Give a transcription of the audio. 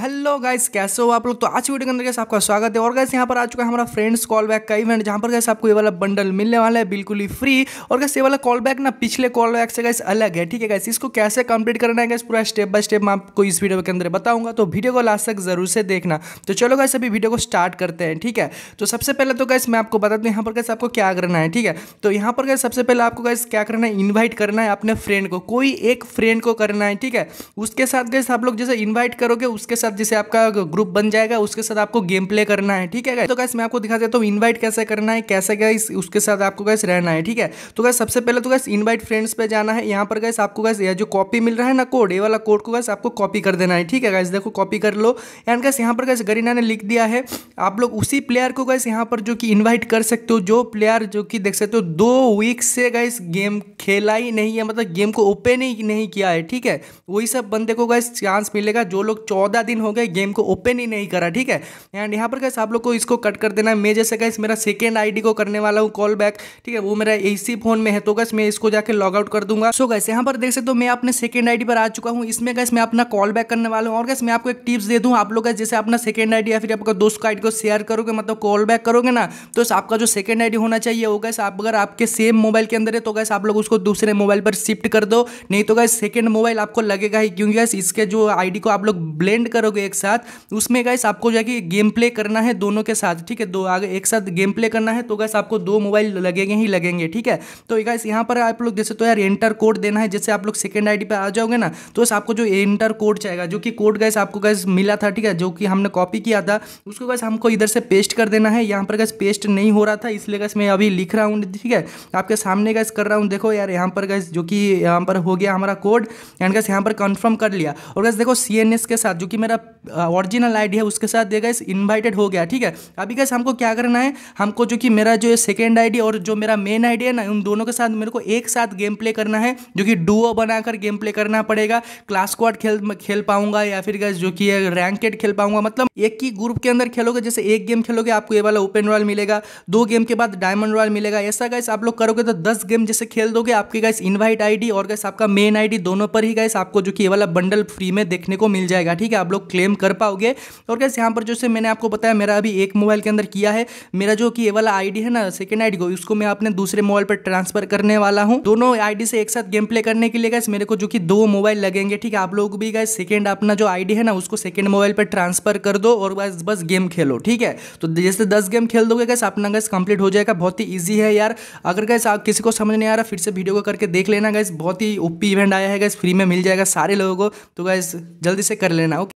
hello guys कैसे हो आप लोग तो आज की वीडियो के अंदर गैस आपका स्वागत है और गैस यहाँ पर आ चुका है हमारा फ्रेंड्स कॉल बैक का इवेंट जहाँ पर कैसे आपको ये वाला बंडल मिलने वाला है बिल्कुल ही फ्री और गैस ये वाला कॉल बैक ना पिछले कॉल बैक से गैस अलग है ठीक है गैस इसको कैसे कंप्लीट करना है गैस पूरा स्टेप बाय स्टेप मैं आपको इस वीडियो के अंदर बताऊंगा तो वीडियो को लास्ट तक जरूर से देखना तो चलो गैस अभी वीडियो को स्टार्ट करते हैं ठीक है तो सबसे पहले तो गैस मैं आपको बता दूँ यहाँ पर कैसे आपको क्या करना है ठीक है तो यहाँ पर गैस सबसे पहले आपको गैस क्या करना है इन्वाइट करना है अपने फ्रेंड को कोई एक फ्रेंड को करना है ठीक है उसके साथ गैस आप लोग जैसे इन्वाइट करोगे उसके साथ साथ जिसे आपका ग्रुप बन जाएगा उसके साथ आपको गेम प्ले करना है ठीक है गाइस तो गैस मैं आपको दिखा देता हूँ इन्वाइट कैसे करना है कैसे गैस उसके साथ आपको गैस रहना है ठीक है तो गैस सबसे पहले तो गैस इन्वाइट फ्रेंड्स पे जाना है यहाँ पर गैस आपको गैस जो कॉपी मिल रहा है ना कोड ये वाला कोड को गैस आपको कॉपी कर देना है ठीक है गैस देखो कॉपी कर लो एंड गैस यहाँ पर गैस गरीना ने लिख दिया है आप लोग उसी प्लेयर को गैस यहाँ पर जो कि इन्वाइट कर सकते हो जो प्लेयर जो कि देख सकते हो दो वीक से गैस गेम खेला ही नहीं है मतलब गेम को ओपन ही नहीं किया है ठीक है वही सब बंदे को गैस चांस मिलेगा जो लोग चौदह दिन दिन हो गए गेम को ओपन ही नहीं करा ठीक है एंड यहाँ पर कैसे आप लोग को इसको कट कर देना है मैं जैसे कैसे मेरा सेकेंड आई को करने वाला हूँ कॉल बैक ठीक है वो मेरा इसी फोन में है तो कैसे मैं इसको जाकर लॉग आउट कर दूंगा सो कैसे यहाँ पर देख सकते हो मैं अपने सेकेंड आई पर आ चुका हूँ इसमें कैसे मैं अपना कॉल बैक करने वाला हूँ और कैसे मैं आपको एक टिप्स दे दूँ आप लोग जैसे अपना सेकेंड आई या फिर आपका दोस्त का आई को शेयर करोगे मतलब कॉल बैक करोगे ना तो आपका जो सेकेंड आई होना चाहिए वो कैसे आप अगर आपके सेम मोबाइल के अंदर है तो कैसे आप लोग उसको दूसरे मोबाइल पर शिफ्ट कर दो नहीं तो कैसे सेकेंड मोबाइल आपको लगेगा ही क्योंकि इसके जो आईडी को आप लोग ब्लेंड करोगे लोग एक साथ उसमें गैस आपको जो है कि गेम प्ले करना है दोनों के साथ ठीक है दो आगे एक साथ गेम प्ले करना है तो गैस आपको दो मोबाइल लगेंगे ही लगेंगे ठीक है तो गैस यहाँ पर आप लोग जैसे तो यार एंटर कोड देना है जैसे आप लोग सेकेंड आई पे आ जाओगे ना तो आपको जो एंटर कोड चाहेगा जो कि कोड गैस आपको गैस मिला था ठीक है जो कि हमने कॉपी किया था उसको गैस हमको इधर से पेस्ट कर देना है यहाँ पर गैस पेस्ट नहीं हो रहा था इसलिए गैस मैं अभी लिख रहा हूँ ठीक है आपके सामने गैस कर रहा हूँ देखो यार यहाँ पर गैस जो कि यहाँ पर हो गया हमारा कोड एंड गैस यहाँ पर कन्फर्म कर लिया और गैस देखो सी के साथ जो कि मेरा ओरिजिनल आईडी है उसके साथ देगा इस इनवाइटेड हो गया ठीक है अभी कैसे हमको क्या करना है हमको जो कि मेरा जो सेकेंड आईडी और जो मेरा मेन आईडी है ना उन दोनों के साथ मेरे को एक साथ गेम प्ले करना है जो कि डुओ बनाकर गेम प्ले करना पड़ेगा क्लास क्वाड खेल खेल पाऊंगा या फिर गैस जो कि रैंकेड खेल पाऊंगा मतलब एक ही ग्रुप के अंदर खेलोगे जैसे एक गेम खेलोगे आपको ये वाला ओपन रॉयल मिलेगा दो गेम के बाद डायमंड रॉयल मिलेगा ऐसा गैस आप लोग करोगे तो दस गेम जैसे खेल दोगे आपके गैस इन्वाइट आईडी और गैस आपका मेन आईडी दोनों पर ही गैस आपको जो कि ये वाला बंडल फ्री में देखने को मिल जाएगा ठीक है आप लोग क्लेम कर पाओगे और कैसे यहाँ पर जैसे मैंने आपको बताया मेरा अभी एक मोबाइल के अंदर किया है मेरा जो कि ये वाला आईडी है ना सेकेंड आईडी को उसको मैं अपने दूसरे मोबाइल पर ट्रांसफर करने वाला हूँ दोनों आई से एक साथ गेम प्ले करने के लिए गैस मेरे को जो कि दो मोबाइल लगेंगे ठीक है आप लोग भी गैस सेकेंड अपना जो आई है ना उसको सेकेंड मोबाइल पर ट्रांसफर कर दो और बस बस गेम खेलो ठीक है तो जैसे दस गेम खेल दोगे गैस अपना गैस कंप्लीट हो जाएगा बहुत ही ईजी है यार अगर गैस आप किसी को समझ नहीं आ रहा फिर से वीडियो को करके देख लेना गैस बहुत ही ओपी इवेंट आया है गैस फ्री में मिल जाएगा सारे लोगों को तो गैस जल्दी से कर लेना ओके